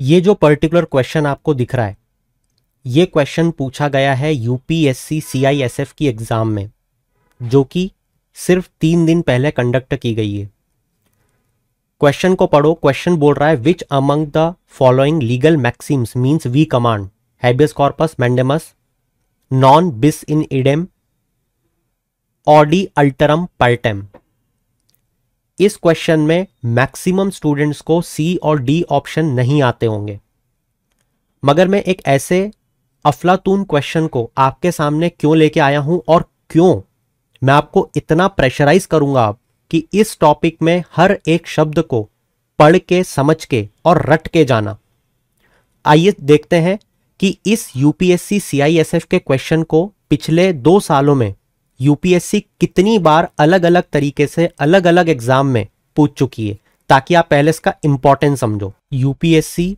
ये जो particular question आपको दिख रहा है ये क्वेश्चन पूछा गया है यूपीएससी सीआईएसएफ की एग्ज़ाम में जो कि सिर्फ तीन दिन पहले कंडक्ट की गई है क्वेश्चन को पढ़ो क्वेश्चन बोल रहा है which among the following legal maxims means we command habeas corpus mandamus non bis in इडेम Audi अल्टरम पर्टेम इस क्वेश्चन में मैक्सिमम स्टूडेंट्स को सी और डी ऑप्शन नहीं आते होंगे मगर मैं एक ऐसे अफलातून क्वेश्चन को आपके सामने क्यों लेके आया हूं और क्यों मैं आपको इतना प्रेशराइज करूंगा आप कि इस टॉपिक में हर एक शब्द को पढ़ के समझ के और रट के जाना आइए देखते हैं कि इस यूपीएससी सीआईएसएफ के क्वेश्चन को पिछले दो सालों में यूपीएससी कितनी बार अलग अलग तरीके से अलग अलग एग्जाम में पूछ चुकी है ताकि आप पहले इसका इंपॉर्टेंस समझो यूपीएससी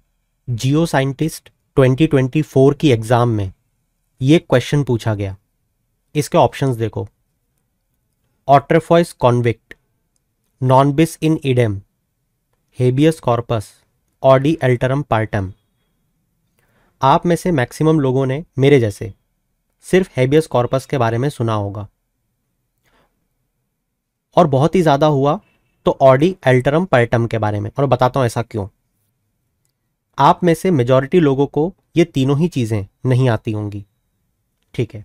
जियो साइंटिस्ट ट्वेंटी की एग्जाम में ये क्वेश्चन पूछा गया इसके ऑप्शंस देखो autrefois convict non bis in idem habeas corpus audi alteram partem आप में से मैक्सिमम लोगों ने मेरे जैसे सिर्फ हेबियस कॉर्पस के बारे में सुना होगा और बहुत ही ज़्यादा हुआ तो ऑडी एल्टरम पर्टम के बारे में और बताता हूं ऐसा क्यों आप में से मेजॉरिटी लोगों को ये तीनों ही चीज़ें नहीं आती होंगी ठीक है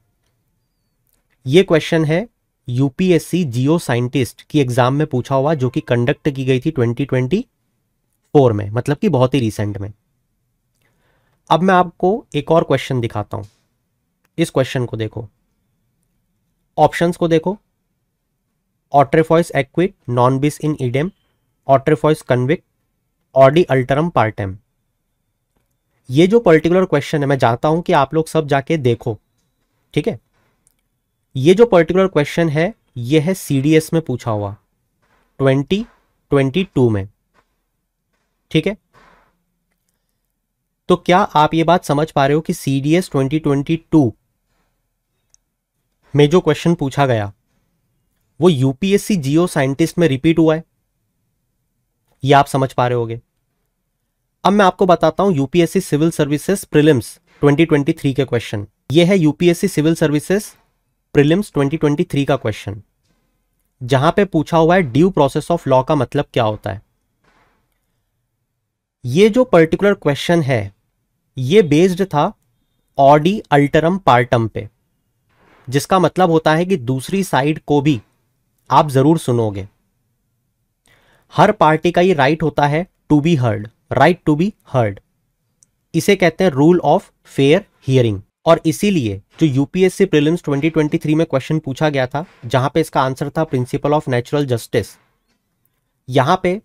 ये क्वेश्चन है यूपीएससी जियो साइंटिस्ट की एग्ज़ाम में पूछा हुआ जो कि कंडक्ट की गई थी 2024 में मतलब कि बहुत ही रिसेंट में अब मैं आपको एक और क्वेश्चन दिखाता हूं इस क्वेश्चन को देखो ऑप्शंस को देखो ऑट्रेफॉइस एक्विट नॉन बिस इन ईडेम ऑट्रेफॉइस कन्विक्ट ऑडी अल्टरम पार्टेम ये जो पर्टिकुलर क्वेश्चन है मैं चाहता हूं कि आप लोग सब जाके देखो ठीक है ये जो पर्टिकुलर क्वेश्चन है ये है सीडीएस में पूछा हुआ ट्वेंटी ट्वेंटी टू में ठीक है तो क्या आप ये बात समझ पा रहे हो कि C D S twenty twenty two में जो क्वेश्चन पूछा गया वो यूपीएससी जियो साइंटिस्ट में रिपीट हुआ है ये आप समझ पा रहे होगे अब मैं आपको बताता हूं यूपीएससी सिविल सर्विसेज प्रिलिम्स 2023 के क्वेश्चन ये है यूपीएससी सिविल सर्विसेज प्रिलिम्स 2023 का क्वेश्चन जहां पे पूछा हुआ है ड्यू प्रोसेस ऑफ लॉ का मतलब क्या होता है ये जो पर्टिकुलर क्वेश्चन है ये बेस्ड था ऑडी अल्टरम पार्टम पे जिसका मतलब होता है कि दूसरी साइड को भी आप ज़रूर सुनोगे हर पार्टी का ये राइट होता है to be heard right to be heard इसे कहते हैं रूल ऑफ फेयर हियरिंग और इसीलिए जो यूपीएससी प्रीलिम्स 2023 में क्वेश्चन पूछा गया था जहां पे इसका आंसर था प्रिंसिपल ऑफ नेचुरल जस्टिस यहां पे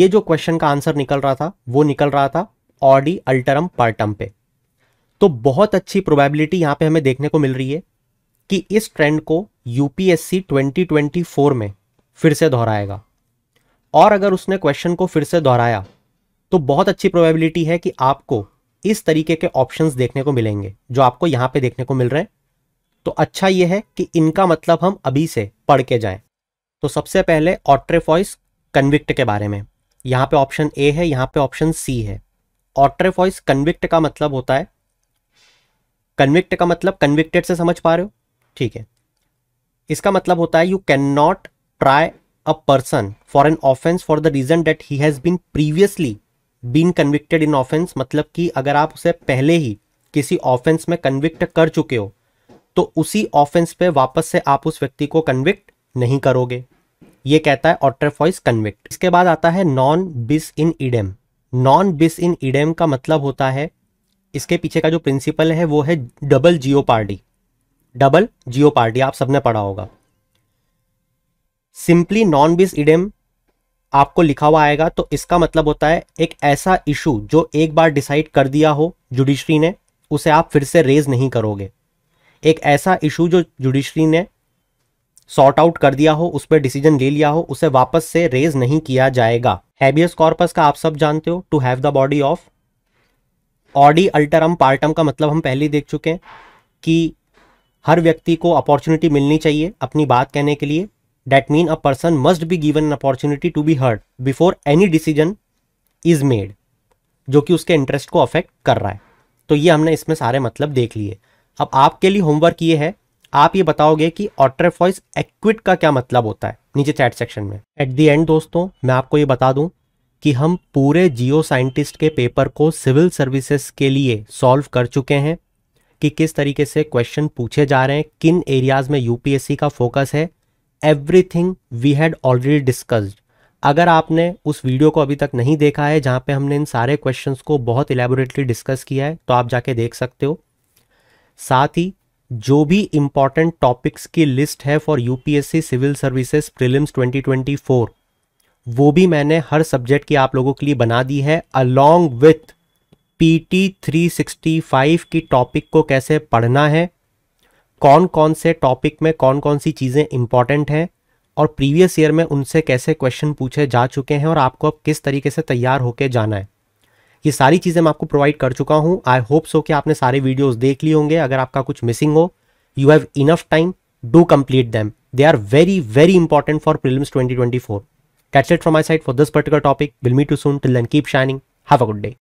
ये जो क्वेश्चन का आंसर निकल रहा था वो निकल रहा था ऑडी अल्टरम पार्टम पे तो बहुत अच्छी प्रोबेबिलिटी यहां पे हमें देखने को मिल रही है कि इस ट्रेंड को यूपीएससी 2024 में फिर से दोहराएगा और अगर उसने क्वेश्चन को फिर से दोहराया तो बहुत अच्छी प्रोबेबिलिटी है कि आपको इस तरीके के ऑप्शंस देखने को मिलेंगे जो आपको यहां पे देखने को मिल रहे हैं तो अच्छा यह है कि इनका मतलब हम अभी से पढ़ के जाएं तो सबसे पहले ऑट्रेफॉइस कन्विक्ट के बारे में यहां पे ऑप्शन ए है यहां पे ऑप्शन सी है ऑट्रेफॉइस कन्विक्ट का मतलब होता है कन्विक्ट का मतलब कन्विक्टेड से समझ पा रहे हो ठीक है इसका मतलब होता है you can not try a person for an offence for the reason that he has been previously been convicted in offence मतलब कि अगर आप उसे पहले ही किसी ऑफेंस में कन्विक्ट कर चुके हो तो उसी ऑफेंस पे वापस से आप उस व्यक्ति को कन्विक्ट नहीं करोगे ये कहता है ऑटरफॉइस कन्विक्ट इसके बाद आता है non bis in इडेम non bis in इडेम का मतलब होता है इसके पीछे का जो प्रिंसिपल है वो है double jeopardy double jeopardy आप सबने पढ़ा होगा सिंपली नॉन बिस इडेम आपको लिखा हुआ आएगा तो इसका मतलब होता है एक ऐसा इशू जो एक बार डिसाइड कर दिया हो जुडिशरी ने उसे आप फिर से रेज नहीं करोगे एक ऐसा इशू जो जुडिशरी ने सॉर्ट आउट कर दिया हो उस पर डिसीजन ले लिया हो उसे वापस से रेज नहीं किया जाएगा हैबियस कॉर्पस का आप सब जानते हो to have the body of audi alteram partem का मतलब हम पहले देख चुके हैं कि हर व्यक्ति को अपॉर्चुनिटी मिलनी चाहिए अपनी बात कहने के लिए that mean a person must be given an opportunity to be heard before any decision is made जो कि उसके इंटरेस्ट को अफेक्ट कर रहा है तो ये हमने इसमें सारे मतलब देख लिए अब आपके लिए होमवर्क ये है आप ये बताओगे कि ऑट्रेफॉइस एक्विट का क्या मतलब होता है नीचे चैट सेक्शन में एट दी एंड दोस्तों मैं आपको ये बता दूं कि हम पूरे जियो साइंटिस्ट के पेपर को सिविल सर्विसेज के लिए सॉल्व कर चुके हैं कि किस तरीके से क्वेश्चन पूछे जा रहे हैं किन एरियाज में यूपीएससी का फोकस है everything we had already discussed अगर आपने उस वीडियो को अभी तक नहीं देखा है जहां पे हमने इन सारे क्वेश्चंस को बहुत इलेबोरेटली डिस्कस किया है तो आप जाके देख सकते हो साथ ही जो भी इंपॉर्टेंट टॉपिक्स की लिस्ट है for UPSC civil services prelims 2024 वो भी मैंने हर सब्जेक्ट की आप लोगों के लिए बना दी है अलोंग विथ पीटी 365 की टॉपिक को कैसे पढ़ना है कौन कौन से टॉपिक में कौन कौन सी चीज़ें इंपॉर्टेंट हैं और प्रीवियस ईयर में उनसे कैसे क्वेश्चन पूछे जा चुके हैं और आपको अब किस तरीके से तैयार होकर जाना है ये सारी चीज़ें मैं आपको प्रोवाइड कर चुका हूँ आई होप सो कि आपने सारे वीडियोज़ देख लिए होंगे अगर आपका कुछ मिसिंग हो you have enough time do complete them they are very very important for prelims 2024 that's it from my side for this particular topic will meet you soon till then keep shining have a good day